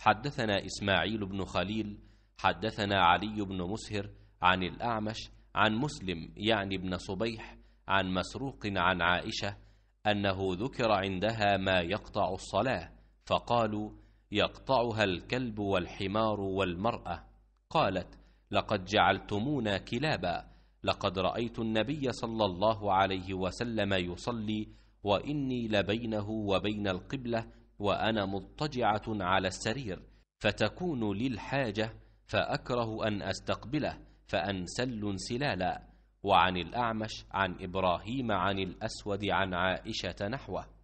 حدثنا إسماعيل بن خليل حدثنا علي بن مسهر عن الأعمش عن مسلم يعني ابن صبيح عن مسروق عن عائشة أنه ذكر عندها ما يقطع الصلاة فقالوا يقطعها الكلب والحمار والمرأة قالت لقد جعلتمونا كلابا لقد رأيت النبي صلى الله عليه وسلم يصلي وإني لبينه وبين القبلة وأنا مضطجعة على السرير فتكون لي الحاجة فأكره أن أستقبله فأنسل سلالا وعن الأعمش عن إبراهيم عن الأسود عن عائشة نحوه